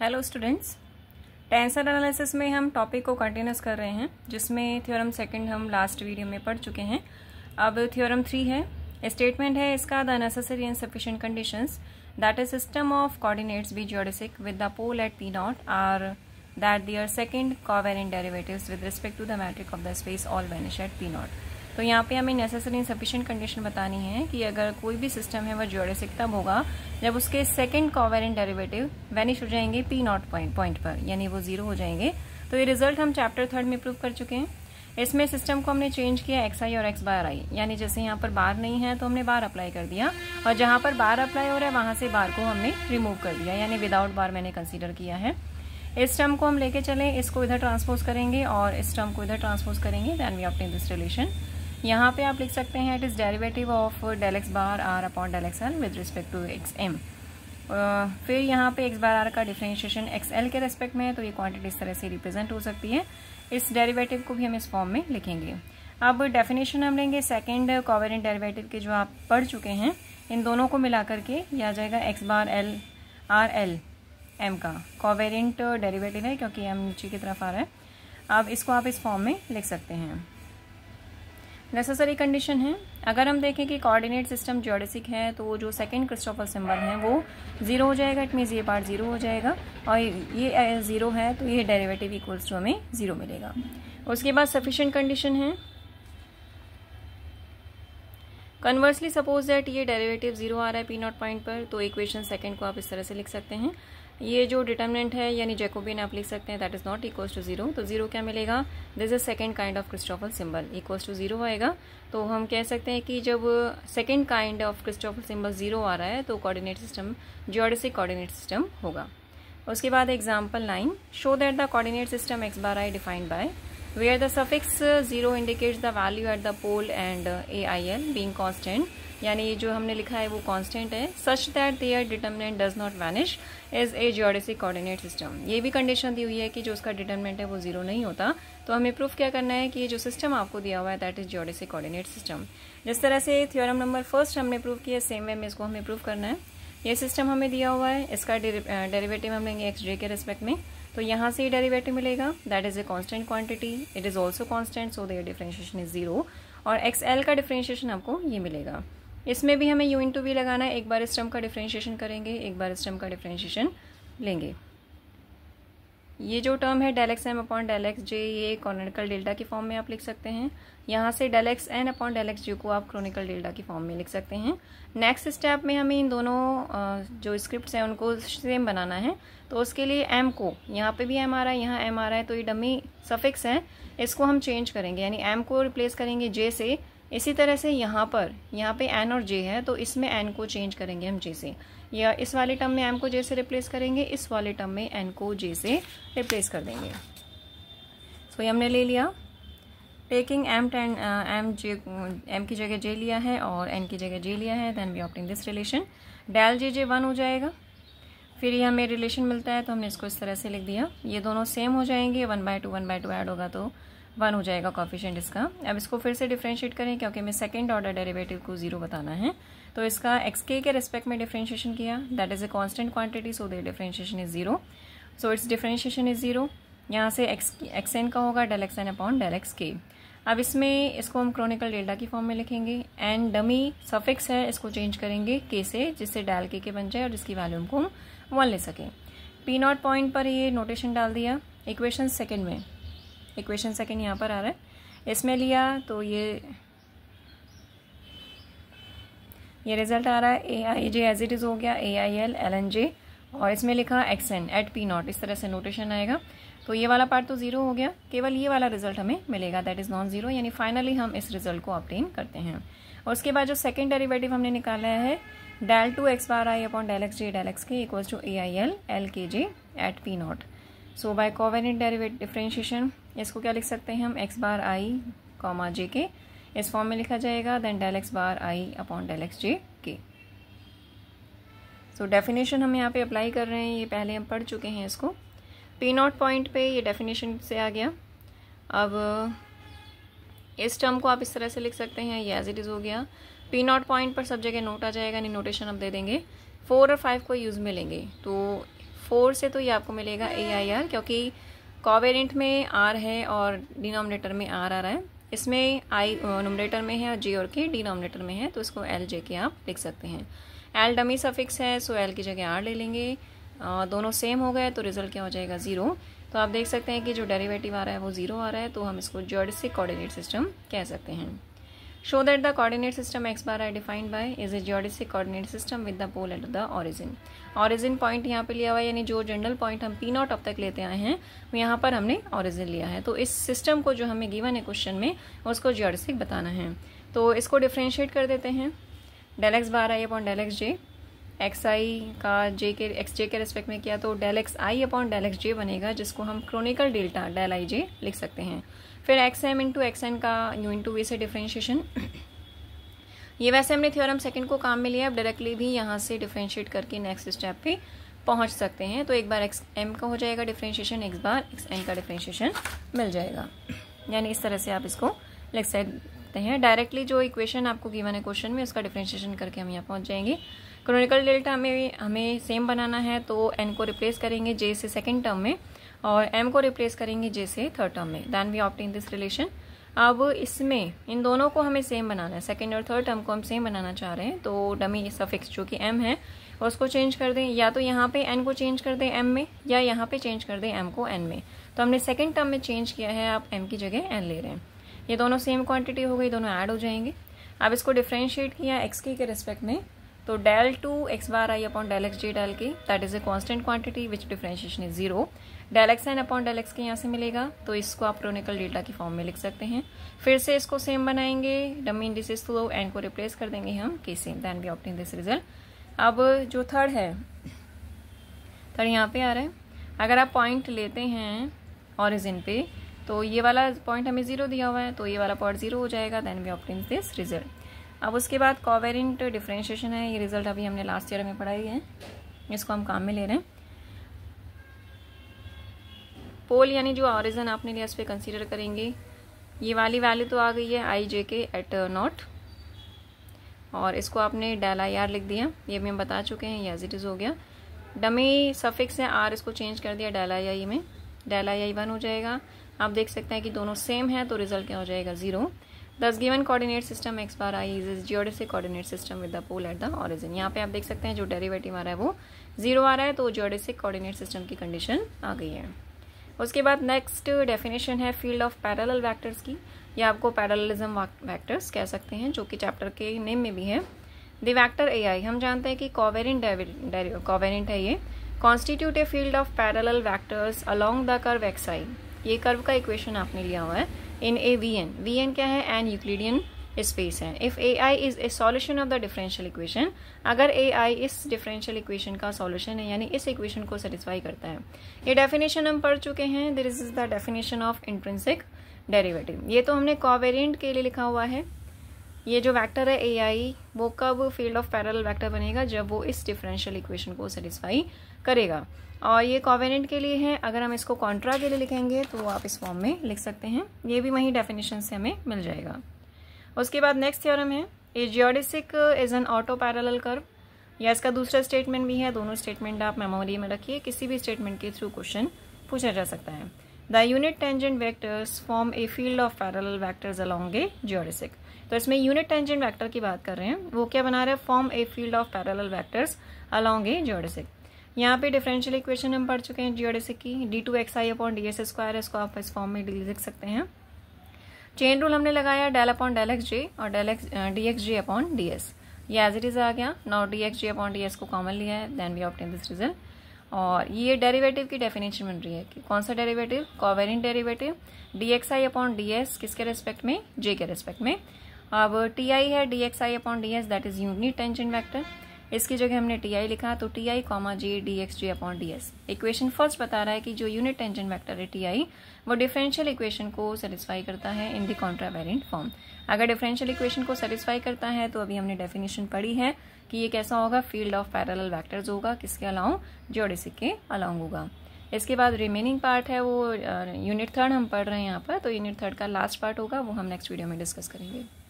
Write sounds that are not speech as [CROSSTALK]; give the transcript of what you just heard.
Hello students tensor analysis में हम topic को कंटिन्यूस कर रहे हैं जिसमें थ्योरम सेकंड हम लास्ट वीडियो में पढ़ चुके हैं अब थ्योरम थ्री है स्टेटमेंट है इसका the necessary and sufficient conditions that is system of coordinates be geodesic with the pole at P naught are that their second covariant derivative with respect to the metric of the space all vanish at P naught तो यहाँ पे हमें necessary sufficient condition बतानी है कि अगर कोई भी सिस्टम है वह ज्योरेसिक तब होगा जब उसके सेकेंड कॉवेरेंट डेरिवेटिव वैनिश हो जाएंगे पी नॉट पॉइंट पर यानी वो जीरो हो जाएंगे तो ये रिजल्ट हम चैप्टर थर्ड में प्रूव कर चुके हैं इसमें सिस्टम को हमने चेंज किया एक्स आई और एक्स बार आई यानी जैसे यहाँ पर बार नहीं है तो हमने बार अप्लाई कर दिया और जहाँ पर बार अप्लाई हो रहा है वहाँ से बार को हमने रिमूव कर दिया यानी विदाउट बार मैंने कंसीडर किया है इस टर्म को हम लेके चलें इसको इधर ट्रांसपोज करेंगे और इस टर्म को इधर ट्रांसपोज करेंगे then we obtain this relation यहाँ पे आप लिख सकते हैं it is derivative of del X bar R upon del X L with respect to X M फिर यहाँ पे एक्स बार आर का डिफ्रेंशिएशन एक्स एल के रेस्पेक्ट में है तो ये क्वांटिटी इस तरह से रिप्रेजेंट हो सकती है इस डेरिवेटिव को भी हम इस फॉर्म में लिखेंगे अब डेफिनेशन हम लेंगे सेकेंड कॉवेरेंट डेरिवेटिव के जो आप पढ़ चुके हैं इन दोनों को मिला करके ये आ जाएगा X bar L R L M का कॉवेरेंट डेरिवेटिव है क्योंकि एम नीचे की तरफ आ रहा है अब इसको आप इस फॉर्म में लिख सकते हैं नेसेसरी कंडीशन है अगर हम देखें कि कोऑर्डिनेट सिस्टम जियोडेसिक है तो जो सेकंड क्रिस्टोफर सिंबल है वो जीरो हो जाएगा इट मीन्स ये पार्ट जीरो हो जाएगा और ये जीरो है तो ये डेरिवेटिव इक्वल्स टू हमें जीरो मिलेगा उसके बाद सफिशियंट कंडीशन है कन्वर्सली सपोज दैट ये डेरिवेटिव जीरो आ रहा है पी नॉट पॉइंट पर तो इक्वेशन सेकंड को आप इस तरह से लिख सकते हैं ये जो डिटर्मिनेंट है यानी जैकोबिन आप लिख सकते हैं that is not equal to zero तो जीरो क्या मिलेगा this is second kind of Christoffel symbol equal to zero आएगा तो हम कह सकते हैं कि जब second kind of Christoffel symbol zero आ रहा है तो coordinate system geodesic coordinate system होगा उसके बाद example nine show that the coordinate system X bar I defined by where the suffix zero indicates the value at the pole and A I L being constant यानी ये जो हमने लिखा है वो कांस्टेंट है such that their determinant does not vanish as a geodesic coordinate system ये भी कंडीशन दी हुई है कि जो उसका डिटर्मिनेंट है वो जीरो नहीं होता तो हमें प्रूफ क्या करना है कि ये जो सिस्टम आपको दिया हुआ है that is geodesic coordinate system जिस तरह से थ्योरम नंबर फर्स्ट हमने प्रूव किया सेम वे में इसको हमें प्रूव करना है ये सिस्टम हमें दिया हुआ है इसका डेरिवेटिव हम लेंगे एक्स जे के रिस्पेक्ट में तो यहाँ से ही डेरिवेटिव मिलेगा that is a constant quantity it is also constant so their differentiation is zero और एक्स एल का डिफ्रेंशिएशन आपको ये मिलेगा इसमें भी हमें यू इन टू वी लगाना है एक बार स्टम का डिफ्रेंशिएशन करेंगे एक बार स्टम का डिफ्रेंशिएशन लेंगे ये जो टर्म है del X M upon del X J ये क्रोनिकल डेल्टा के फॉर्म में आप लिख सकते हैं यहाँ से del X N upon del X J को आप क्रोनिकल डेल्टा के फॉर्म में लिख सकते हैं नेक्स्ट स्टेप में हमें इन दोनों जो स्क्रिप्ट हैं उनको सेम बनाना है तो उसके लिए एम को यहाँ पे भी एम आ रहा है यहाँ एम आ रहा है तो ये डमी सफिक्स है इसको हम चेंज करेंगे यानी एम को रिप्लेस करेंगे जे से इसी तरह से यहाँ पर यहाँ पे एन और जे है तो इसमें एन को चेंज करेंगे हम जे से या इस वाले टर्म में एम को जे से रिप्लेस करेंगे इस वाले टर्म में एन को जे से रिप्लेस कर देंगे तो ये हमने ले लिया taking M ten M J M की जगह जे लिया है और एन की जगह जे लिया है then we obtain this relation del J J one हो जाएगा फिर ये हमें रिलेशन मिलता है तो हमने इसको इस तरह से लिख दिया ये दोनों सेम हो जाएंगे one by two one by two add होगा तो वन हो जाएगा कॉफिशेंट इसका अब इसको फिर से डिफ्रेंशिएट करें क्योंकि हमें सेकेंड ऑर्डर डेरिवेटिव को जीरो बताना है तो इसका एक्स के के रेस्पेक्ट में डिफ्रेंशिएशन किया that is a constant quantity so they differentiation is zero so its differentiation is zero यहाँ से एक्स एक्स एन का होगा del X N upon del X के अब इसमें इसको हम क्रोनिकल डेल्टा की फॉर्म में लिखेंगे एंड डमी सफिक्स है इसको चेंज करेंगे के से जिससे डेल के के बन जाए और जिसकी वैल्यू को हम वन ले सकें पी नॉट पॉइंट पर ये नोटेशन डाल दिया इक्वेशन सेकेंड में इक्वेशन सेकेंड यहाँ पर आ रहा है इसमें लिया तो ये ये रिजल्ट आ रहा है A I J as it is हो गया A I L L N J और इसमें लिखा X N at P naught इस तरह से नोटेशन आएगा तो ये वाला पार्ट तो ज़ीरो हो गया केवल ये वाला रिजल्ट हमें मिलेगा दैट इज़ नॉन ज़ीरो यानी फाइनली हम इस रिजल्ट को ऑप्टेन करते हैं और उसके बाद जो सेकेंड डेरिवेटिव हमने निकाला है del two X bar I upon del X J del X K equal to A I L L K J at P naught so by covariant differentiation इसको क्या लिख सकते हैं हम एक्स बार आई comma जे के इस फॉर्म में लिखा जाएगा then del X bar I upon del X J K so definition हम यहाँ पे अप्लाई कर रहे हैं ये पहले हम पढ़ चुके हैं इसको पी नॉट पॉइंट पे ये डेफिनेशन से आ गया अब इस टर्म को आप इस तरह से लिख सकते हैं ये एज इट इज़ हो गया पी नॉट पॉइंट पर सब जगह नोट आ जाएगा नहीं नोटेशन आप दे देंगे फोर और फाइव को यूज़ मिलेंगे तो फोर से तो ये आपको मिलेगा ए आई आर क्योंकि कॉवेरेंट में आर है और डिनोमिनेटर में आर आ रहा है इसमें आई नोमिनेटर में है और जे और के डिनोमिनेटर में है तो इसको एल जे के आप लिख सकते हैं एल डमी सफिक्स है सो एल की जगह आर ले लेंगे दोनों सेम हो गए तो रिजल्ट क्या हो जाएगा ज़ीरो तो आप देख सकते हैं कि जो डेरिवेटिव आ रहा है वो ज़ीरो आ रहा है तो हम इसको जर्ड से कोऑर्डिनेट सिस्टम कह सकते हैं Show that the coordinate system x bar I defined by is a geodesic coordinate system with the pole at the origin. Origin point यहाँ पे लिया हुआ है यानी जो जनरल पॉइंट हम पी नॉट अब तक लेते आए हैं यहाँ पर हमने ऑरिजिन लिया है तो इस सिस्टम को जो हमें गिवन है क्वेश्चन में उसको जियोडिसिक बताना है तो इसको डिफ्रेंशिएट कर देते हैं del X bar I upon del X J X I का जे के एक्स जे के रिस्पेक्ट में किया तो del X I upon del X J बनेगा जिसको हम Kronecker delta del I J लिख सकते हैं फिर X M into X N का यू इंटू वी से डिफ्रेंशिएशन [COUGHS] ये वैसे हमने थ्योरम सेकंड को काम में लिया अब डायरेक्टली भी यहाँ से डिफ्रेंशिएट करके नेक्स्ट स्टेप पे पहुँच सकते हैं तो एक बार एक्स एम का हो जाएगा differentiation X bar X N का डिफ्रेंशिएशन मिल जाएगा [COUGHS] यानी इस तरह से आप इसको लिख सकते हैं डायरेक्टली जो इक्वेशन आपको गिवन है क्वेश्चन में उसका डिफ्रेंशिएशन करके हम यहाँ पहुँच जाएंगे क्रोनिकल डेल्टा में हमें सेम बनाना है तो एन को रिप्लेस करेंगे जे से सेकेंड टर्म में और एम को रिप्लेस करेंगे जे से थर्ड टर्म में then we obtain this relation अब इसमें इन दोनों को हमें सेम बनाना है सेकेंड और थर्ड टर्म को हम सेम बनाना चाह रहे हैं तो डमी सफिक्स जो कि एम है उसको चेंज कर दें या तो यहाँ पे एन को चेंज कर दें एम में या यहाँ पे चेंज कर दें एम को एन में तो हमने सेकेंड टर्म में चेंज किया है आप एम की जगह एन ले रहे हैं ये दोनों सेम क्वांटिटी हो गई दोनों ऐड हो जाएंगे अब इसको डिफ्रेंशिएट किया एक्स के रिस्पेक्ट में तो del two X bar I upon del X J del K that is a constant quantity which differentiation is zero del X N upon del X K यहाँ से मिलेगा तो इसको आप क्रोनिकल डेटा की फॉर्म में लिख सकते हैं फिर से इसको सेम बनाएंगे डमीन दिस तो एंड को रिप्लेस कर देंगे हम के same then we obtain this result अब जो थर्ड है थर्ड यहाँ पे आ रहा है अगर आप पॉइंट लेते हैं ऑरिजिन पे तो ये वाला पॉइंट हमें जीरो दिया हुआ है तो ये वाला पॉइंट जीरो हो जाएगा then we obtain this result अब उसके बाद कोवेरेंट डिफ्रेंशिएशन है ये रिजल्ट अभी हमने लास्ट ईयर में पढ़ाई है इसको हम काम में ले रहे हैं पोल यानी जो ऑरिजन आपने लिया उस पर कंसिडर करेंगे ये वाली वैल्यू तो आ गई है आई जे के एट नॉट और इसको आपने डेल आई आर लिख दिया ये भी हम बता चुके हैं ये इट इज़ हो गया डमी सफिक्स है आर इसको चेंज कर दिया डेल आई आई में डेल आई आई वन हो जाएगा आप देख सकते हैं कि दोनों सेम है तो रिजल्ट क्या हो जाएगा zero thus given coordinate system X bar I is is geodesic coordinate system with the pole at the origin यहाँ पे आप देख सकते हैं जो डेरिवेटिव आ रहा है वो जीरो आ रहा है तो जियोडेसिक कोऑर्डिनेट सिस्टम की कंडीशन आ गई है उसके बाद नेक्स्ट डेफिनेशन है फील्ड ऑफ पैरल वैक्टर्स की या आपको पैरलिज्म वैक्टर्स कह सकते हैं जो कि चैप्टर के नेम में भी है द वैक्टर एआई हम जानते हैं कि कॉवेरेंट कॉवेरेंट है ये constitute a field of parallel vectors along the curve x i ये कर्व का इक्वेशन आपने लिया हुआ है in a V N V N क्या है एन यूक्लिडियन स्पेस है if A I is a solution of the differential equation अगर ए आई इस डिफरेंशियल इक्वेशन का सॉल्यूशन है यानी इस इक्वेशन को सेटिस्फाई करता है ये डेफिनेशन हम पढ़ चुके हैं there is the definition of intrinsic derivative ये तो हमने कॉवेरियंट के लिए लिखा हुआ है ये जो वैक्टर है ए आई वो कब फील्ड ऑफ पैरल वैक्टर बनेगा जब वो इस डिफरेंशियल इक्वेशन को सेटिस्फाई करेगा और ये कॉवेनेंट के लिए है अगर हम इसको कॉन्ट्रा के लिए लिखेंगे तो आप इस फॉर्म में लिख सकते हैं ये भी वही डेफिनेशन से हमें मिल जाएगा उसके बाद नेक्स्ट थ्योरम है a geodesic is an auto parallel curve या इसका दूसरा स्टेटमेंट भी है दोनों स्टेटमेंट आप मेमोरी में रखिए किसी भी स्टेटमेंट के थ्रू क्वेश्चन पूछा जा सकता है the unit tangent vectors form a field of parallel vectors along a geodesic तो इसमें यूनिट टेंजेंट वैक्टर की बात कर रहे हैं वो क्या बना रहे हैं form a field of parallel vectors along a geodesic यहाँ पे डिफरेंशियल इक्वेशन हम पढ़ चुके हैं जियोडिसिक की D two X I upon D S square इसको आप इस फॉर्म में लिख सकते हैं चेन रूल हमने लगाया del upon del X J और del X D X J upon D S ये एज इट इज़ आ गया now D X J upon D S को कॉमन लिया है then we obtain this result और ये डेरिवेटिव की डेफिनेशन बन रही है कि कौन सा derivative covariant derivative D X I upon D S किसके रेस्पेक्ट में जे के रेस्पेक्ट में अब टी आई है D X I upon D S that is unit tension vector इसकी जगह हमने टी आई लिखा तो T I comma G D X G upon D S equation first बता रहा है कि जो यूनिट टेंशन वेक्टर है टी आई वो डिफरेंशियल इक्वेशन को सेटिस्फाई करता है इन दी कॉन्ट्रावेरियंट फॉर्म अगर डिफरेंशियल इक्वेशन को सेटिस्फाई करता है तो अभी हमने डेफिनेशन पढ़ी है कि ये कैसा होगा फील्ड ऑफ पैरल वैक्टर्स होगा किसके अलाउंग जोडिसिक के अलाउंग होगा इसके बाद रिमेनिंग पार्ट है वो यूनिट uh, थर्ड हम पढ़ रहे हैं यहाँ पर तो यूनिट थर्ड का लास्ट पार्ट होगा वो हम नेक्स्ट वीडियो में डिस्कस करेंगे